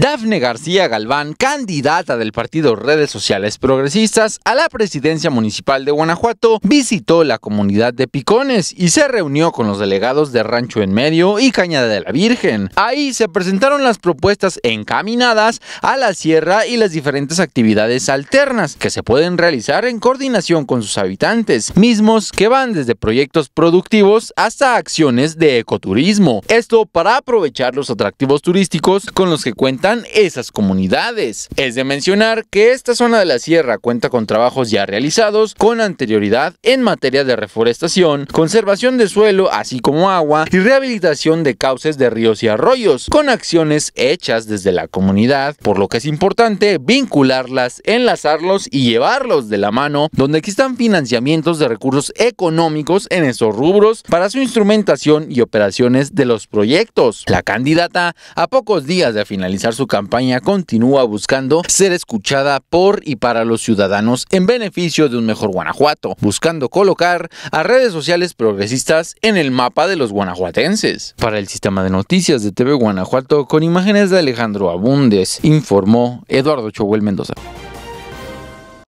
Dafne García Galván, candidata del partido Redes Sociales Progresistas a la presidencia municipal de Guanajuato, visitó la comunidad de Picones y se reunió con los delegados de Rancho en Medio y Cañada de la Virgen. Ahí se presentaron las propuestas encaminadas a la sierra y las diferentes actividades alternas que se pueden realizar en coordinación con sus habitantes, mismos que van desde proyectos productivos hasta acciones de ecoturismo. Esto para aprovechar los atractivos turísticos con los que cuenta esas comunidades. Es de mencionar que esta zona de la sierra cuenta con trabajos ya realizados con anterioridad en materia de reforestación, conservación de suelo así como agua y rehabilitación de cauces de ríos y arroyos, con acciones hechas desde la comunidad, por lo que es importante vincularlas, enlazarlos y llevarlos de la mano donde existan financiamientos de recursos económicos en esos rubros para su instrumentación y operaciones de los proyectos. La candidata, a pocos días de finalizar su campaña continúa buscando ser escuchada por y para los ciudadanos en beneficio de un mejor Guanajuato, buscando colocar a redes sociales progresistas en el mapa de los guanajuatenses. Para el sistema de noticias de TV Guanajuato, con imágenes de Alejandro Abundes, informó Eduardo Chohuel Mendoza.